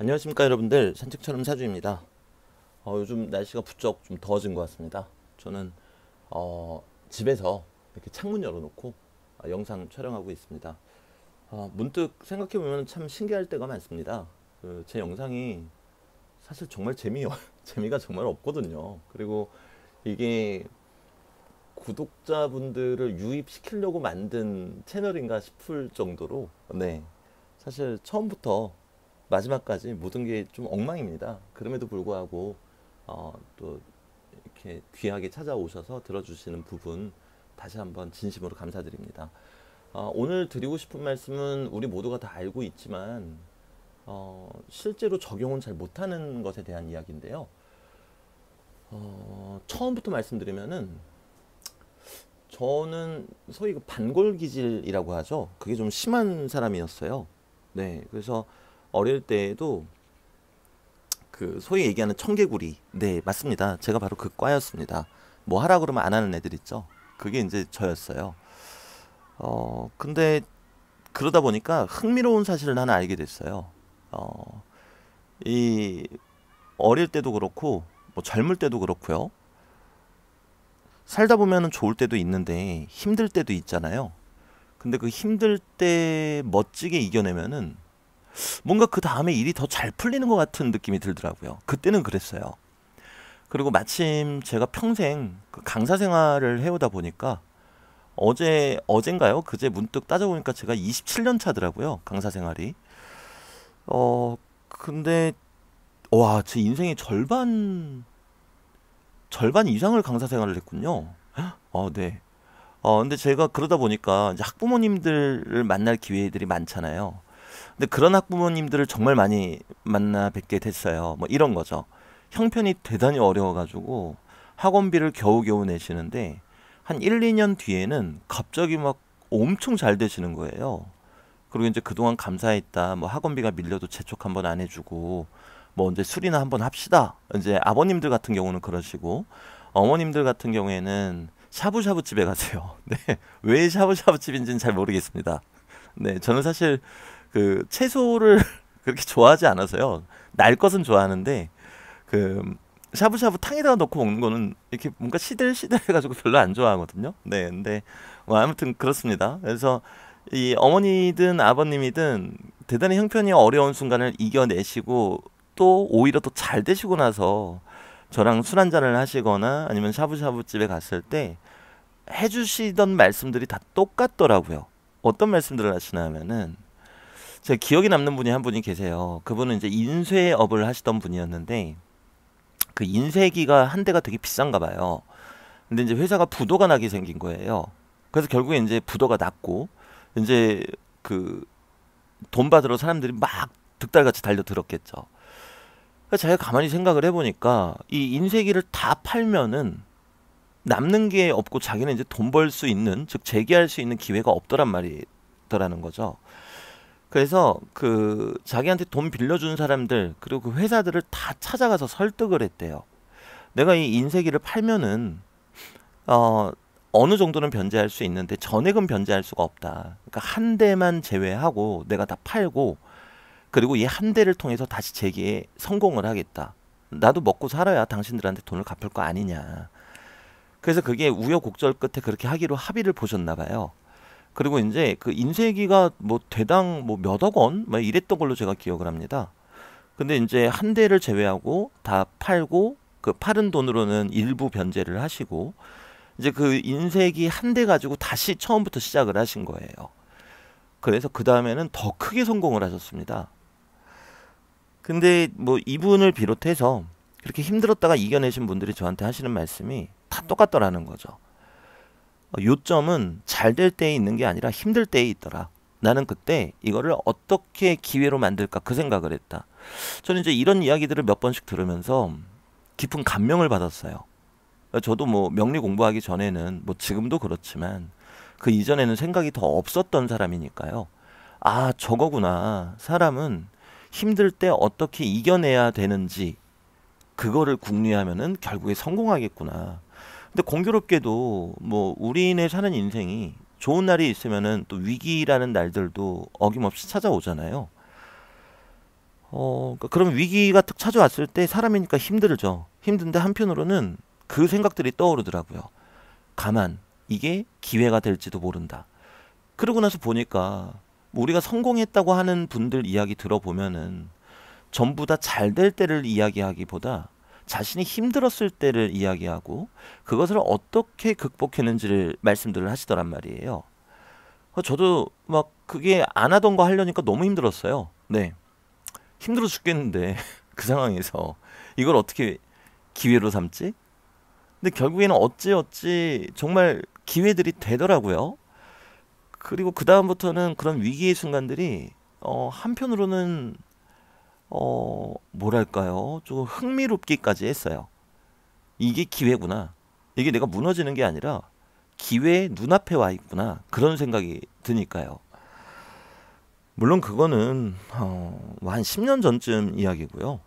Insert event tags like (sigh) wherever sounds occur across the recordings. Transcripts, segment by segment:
안녕하십니까 여러분들 산책처럼 사주입니다 어, 요즘 날씨가 부쩍 좀 더워진 것 같습니다 저는 어, 집에서 이렇게 창문 열어놓고 어, 영상 촬영하고 있습니다 어, 문득 생각해보면 참 신기할 때가 많습니다 그제 영상이 사실 정말 재미, (laughs) 재미가 정말 없거든요 그리고 이게 구독자분들을 유입시키려고 만든 채널인가 싶을 정도로 네 사실 처음부터 마지막까지 모든 게 좀 엉망입니다. 그럼에도 불구하고 어, 또 이렇게 귀하게 찾아오셔서 들어주시는 부분 다시 한번 진심으로 감사드립니다. 어, 오늘 드리고 싶은 말씀은 우리 모두가 다 알고 있지만 어, 실제로 적용은 잘 못하는 것에 대한 이야기인데요. 어, 처음부터 말씀드리면은 저는 소위 그 반골 기질이라고 하죠. 그게 좀 심한 사람이었어요. 네, 그래서 어릴 때에도 그 소위 얘기하는 청개구리. 네, 맞습니다. 제가 바로 그 과였습니다. 뭐 하라 그러면 안 하는 애들 있죠. 그게 이제 저였어요. 어, 근데 그러다 보니까 흥미로운 사실을 하나 알게 됐어요. 어, 이 어릴 때도 그렇고 뭐 젊을 때도 그렇고요. 살다 보면은 좋을 때도 있는데 힘들 때도 있잖아요. 근데 그 힘들 때 멋지게 이겨내면은 뭔가 그 다음에 일이 더 잘 풀리는 것 같은 느낌이 들더라고요. 그때는 그랬어요. 그리고 마침 제가 평생 그 강사 생활을 해오다 보니까 어제 어젠가요? 그제 문득 따져보니까 제가 27년 차더라고요. 강사 생활이. 어 근데 와 제 인생의 절반 절반 이상을 강사 생활을 했군요. 어 네. 어 근데 제가 그러다 보니까 이제 학부모님들을 만날 기회들이 많잖아요. 근데 그런 학부모님들을 정말 많이 만나 뵙게 됐어요. 뭐 이런 거죠. 형편이 대단히 어려워가지고 학원비를 겨우겨우 내시는데 한 1, 2년 뒤에는 갑자기 막 엄청 잘 되시는 거예요. 그리고 이제 그동안 감사했다. 뭐 학원비가 밀려도 재촉 한번 안 해주고 뭐이제 술이나 한번 합시다. 이제 아버님들 같은 경우는 그러시고 어머님들 같은 경우에는 샤브샤브 집에 가세요. (laughs) 네. 왜 샤브샤브 집인지는 잘 모르겠습니다. 네. 저는 사실 그 채소를 (laughs) 그렇게 좋아하지 않아서요. 날 것은 좋아하는데 그 샤브샤브 탕에다가 넣고 먹는 거는 이렇게 뭔가 시들시들해가지고 별로 안 좋아하거든요. 네, 근데 뭐 아무튼 그렇습니다. 그래서 이 어머니든 아버님이든 대단히 형편이 어려운 순간을 이겨내시고 또 오히려 또 잘 되시고 나서 저랑 술 한잔을 하시거나 아니면 샤브샤브 집에 갔을 때 해주시던 말씀들이 다 똑같더라고요. 어떤 말씀들을 하시냐면은 제 기억에 남는 분이 한 분이 계세요. 그분은 이제 인쇄업을 하시던 분이었는데 그 인쇄기가 한 대가 되게 비싼가 봐요. 근데 이제 회사가 부도가 나게 생긴 거예요. 그래서 결국에 이제 부도가 났고 이제 그 돈 받으러 사람들이 막 득달같이 달려들었겠죠. 그래서 그러니까 제가 가만히 생각을 해보니까 이 인쇄기를 다 팔면은 남는 게 없고 자기는 이제 돈 벌 수 있는 즉 재기할 수 있는 기회가 없더란 말이더라는 거죠. 그래서 그 자기한테 돈 빌려준 사람들 그리고 그 회사들을 다 찾아가서 설득을 했대요. 내가 이 인쇄기를 팔면은 어 어느 정도는 변제할 수 있는데 전액은 변제할 수가 없다. 그러니까 한 대만 제외하고 내가 다 팔고 그리고 이 한 대를 통해서 다시 재기에 성공을 하겠다. 나도 먹고 살아야 당신들한테 돈을 갚을 거 아니냐. 그래서 그게 우여곡절 끝에 그렇게 하기로 합의를 보셨나 봐요. 그리고 이제 그 인쇄기가 뭐 대당 뭐 몇억 원? 막 뭐 이랬던 걸로 제가 기억을 합니다. 근데 이제 한 대를 제외하고 다 팔고 그 팔은 돈으로는 일부 변제를 하시고 이제 그 인쇄기 한 대 가지고 다시 처음부터 시작을 하신 거예요. 그래서 그 다음에는 더 크게 성공을 하셨습니다. 근데 뭐 이분을 비롯해서 그렇게 힘들었다가 이겨내신 분들이 저한테 하시는 말씀이 다 똑같더라는 거죠. 어, 요점은 잘 될 때에 있는 게 아니라 힘들 때에 있더라. 나는 그때 이거를 어떻게 기회로 만들까 그 생각을 했다. 저는 이제 이런 이야기들을 몇 번씩 들으면서 깊은 감명을 받았어요. 저도 뭐 명리 공부하기 전에는 뭐 지금도 그렇지만 그 이전에는 생각이 더 없었던 사람이니까요. 아, 저거구나. 사람은 힘들 때 어떻게 이겨내야 되는지 그거를 궁리하면은 결국에 성공하겠구나. 근데 공교롭게도 뭐 우리네 사는 인생이 좋은 날이 있으면은 또 위기라는 날들도 어김없이 찾아오잖아요. 어, 그럼 그러니까 위기가 딱 찾아왔을 때 사람이니까 힘들죠. 힘든데 한편으로는 그 생각들이 떠오르더라고요. 가만, 이게 기회가 될지도 모른다. 그러고 나서 보니까 우리가 성공했다고 하는 분들 이야기 들어보면은 전부 다 잘 될 때를 이야기하기보다 자신이 힘들었을 때를 이야기하고 그것을 어떻게 극복했는지를 말씀들을 하시더란 말이에요. 저도 막 그게 안 하던 거 하려니까 너무 힘들었어요. 네. 힘들어 죽겠는데 (laughs) 그 상황에서 이걸 어떻게 기회로 삼지? 근데 결국에는 어찌 어찌 정말 기회들이 되더라고요. 그리고 그 다음부터는 그런 위기의 순간들이 어 한편으로는 어, 뭐랄까요? 조금 흥미롭기까지 했어요. 이게 기회구나. 이게 내가 무너지는 게 아니라 기회의 눈앞에 와 있구나. 그런 생각이 드니까요. 물론 그거는 어, 한 10년 전쯤 이야기고요.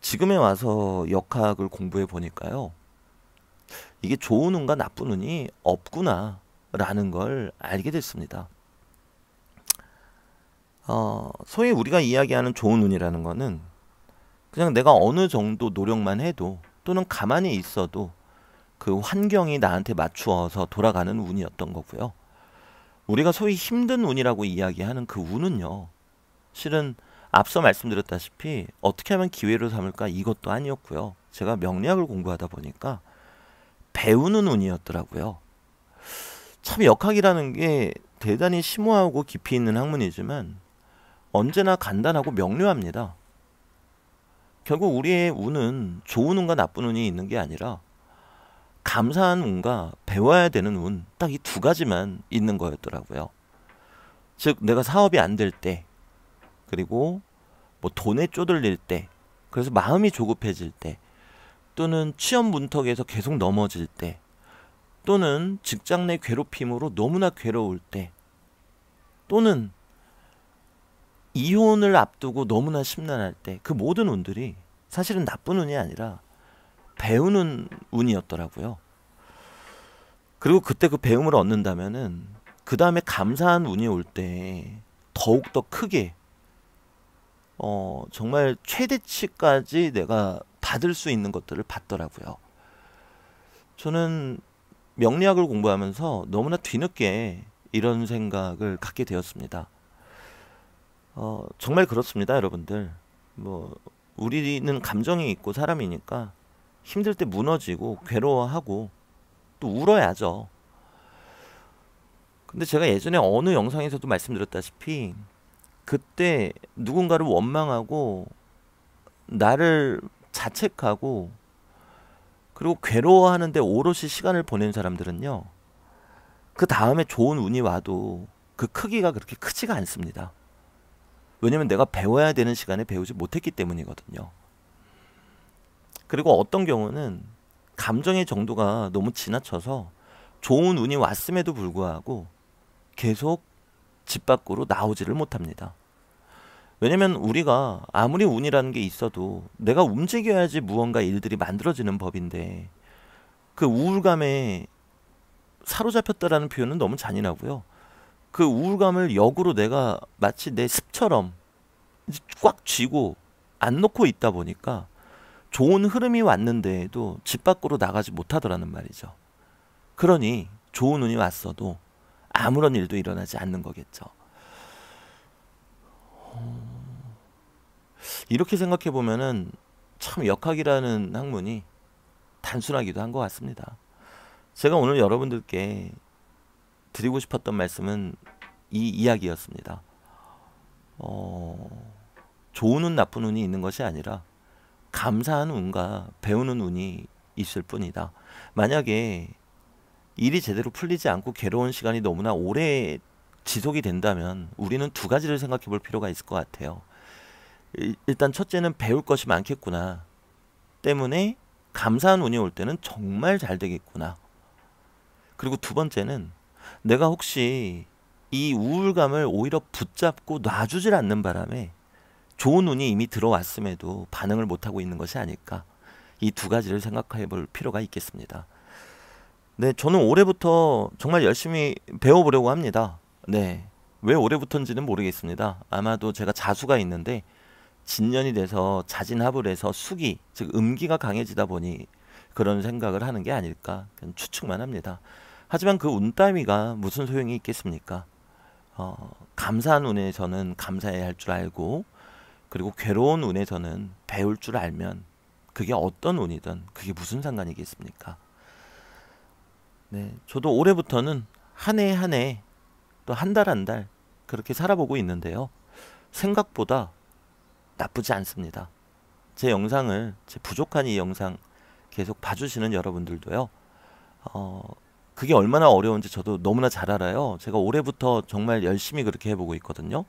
지금에 와서 역학을 공부해 보니까요. 이게 좋은 운과 나쁜 운이 없구나라는 걸 알게 됐습니다. 어, 소위 우리가 이야기하는 좋은 운이라는 거는 그냥 내가 어느 정도 노력만 해도 또는 가만히 있어도 그 환경이 나한테 맞추어서 돌아가는 운이었던 거고요. 우리가 소위 힘든 운이라고 이야기하는 그 운은요. 실은 앞서 말씀드렸다시피 어떻게 하면 기회로 삼을까 이것도 아니었고요. 제가 명리학을 공부하다 보니까 배우는 운이었더라고요. 참 역학이라는 게 대단히 심오하고 깊이 있는 학문이지만 언제나 간단하고 명료합니다. 결국 우리의 운은 좋은 운과 나쁜 운이 있는 게 아니라 감사한 운과 배워야 되는 운 딱 이 두 가지만 있는 거였더라고요. 즉 내가 사업이 안 될때 그리고 뭐 돈에 쪼들릴 때 그래서 마음이 조급해질 때 또는 취업 문턱에서 계속 넘어질 때 또는 직장 내 괴롭힘으로 너무나 괴로울 때 또는 이혼을 앞두고 너무나 심란할 때 그 모든 운들이 사실은 나쁜 운이 아니라 배우는 운이었더라고요. 그리고 그때 그 배움을 얻는다면은 그 다음에 감사한 운이 올 때 더욱 더 크게 어 정말 최대치까지 내가 받을 수 있는 것들을 받더라고요. 저는 명리학을 공부하면서 너무나 뒤늦게 이런 생각을 갖게 되었습니다. 어, 정말 그렇습니다, 여러분들. 뭐 우리는 감정이 있고 사람이니까 힘들 때 무너지고 괴로워하고 또 울어야죠. 근데 제가 예전에 어느 영상에서도 말씀드렸다시피 그때 누군가를 원망하고 나를 자책하고 그리고 괴로워하는데 오롯이 시간을 보낸 사람들은요. 그 다음에 좋은 운이 와도 그 크기가 그렇게 크지가 않습니다. 왜냐면 내가 배워야 되는 시간에 배우지 못했기 때문이거든요. 그리고 어떤 경우는 감정의 정도가 너무 지나쳐서 좋은 운이 왔음에도 불구하고 계속 집 밖으로 나오지를 못합니다. 왜냐면 우리가 아무리 운이라는 게 있어도 내가 움직여야지 무언가 일들이 만들어지는 법인데 그 우울감에 사로잡혔다라는 표현은 너무 잔인하고요. 그 우울감을 역으로 내가 마치 내 습처럼 꽉 쥐고 안 놓고 있다 보니까 좋은 흐름이 왔는데도 집 밖으로 나가지 못하더라는 말이죠. 그러니 좋은 운이 왔어도 아무런 일도 일어나지 않는 거겠죠. 이렇게 생각해 보면은 참 역학이라는 학문이 단순하기도 한 것 같습니다. 제가 오늘 여러분들께 드리고 싶었던 말씀은 이 이야기였습니다. 어, 좋은 운, 나쁜 운이 있는 것이 아니라 감사한 운과 배우는 운이 있을 뿐이다. 만약에 일이 제대로 풀리지 않고 괴로운 시간이 너무나 오래 지속이 된다면 우리는 두 가지를 생각해 볼 필요가 있을 것 같아요. 일단 첫째는 배울 것이 많겠구나. 때문에 감사한 운이 올 때는 정말 잘 되겠구나. 그리고 두 번째는 내가 혹시 이 우울감을 오히려 붙잡고 놔주질 않는 바람에 좋은 운이 이미 들어왔음에도 반응을 못하고 있는 것이 아닐까 이 두 가지를 생각해 볼 필요가 있겠습니다. 네, 저는 올해부터 정말 열심히 배워보려고 합니다. 네, 왜 올해부터인지는 모르겠습니다. 아마도 제가 자수가 있는데 진년이 돼서 자진합을 해서 숙이 즉 음기가 강해지다 보니 그런 생각을 하는 게 아닐까 추측만 합니다. 하지만 그 운 따위가 무슨 소용이 있겠습니까? 어, 감사한 운에 저는 감사해야 할 줄 알고 그리고 괴로운 운에 저는 배울 줄 알면 그게 어떤 운이든 그게 무슨 상관이겠습니까? 네, 저도 올해부터는 한 해 한 해 또 한 달 한 달 그렇게 살아보고 있는데요. 생각보다 나쁘지 않습니다. 제 영상을 제 부족한 이 영상 계속 봐주시는 여러분들도요. 어, 그게 얼마나 어려운지 저도 너무나 잘 알아요. 제가 올해부터 정말 열심히 그렇게 해보고 있거든요.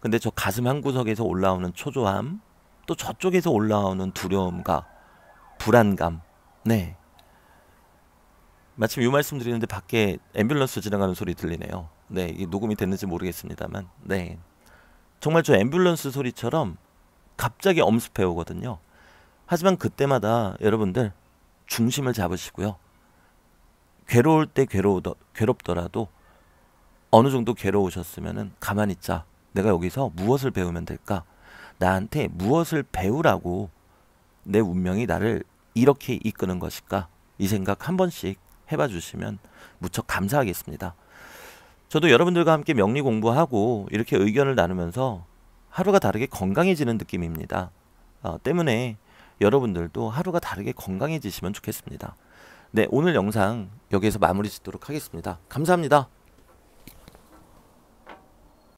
근데 저 가슴 한 구석에서 올라오는 초조함, 또 저쪽에서 올라오는 두려움과 불안감, 네. 마침 이 말씀 드리는데 밖에 앰뷸런스 지나가는 소리 들리네요. 네, 이게 녹음이 됐는지 모르겠습니다만, 네. 정말 저 앰뷸런스 소리처럼 갑자기 엄습해 오거든요. 하지만 그때마다 여러분들 중심을 잡으시고요. 괴로울 때 괴로우더, 괴롭더라도 어느 정도 괴로우셨으면은 가만히 있자. 내가 여기서 무엇을 배우면 될까? 나한테 무엇을 배우라고 내 운명이 나를 이렇게 이끄는 것일까? 이 생각 한 번씩 해봐 주시면 무척 감사하겠습니다. 저도 여러분들과 함께 명리 공부하고 이렇게 의견을 나누면서 하루가 다르게 건강해지는 느낌입니다. 어, 때문에 여러분들도 하루가 다르게 건강해지시면 좋겠습니다. 네, 오늘 영상 여기에서 마무리 짓도록 하겠습니다. 감사합니다.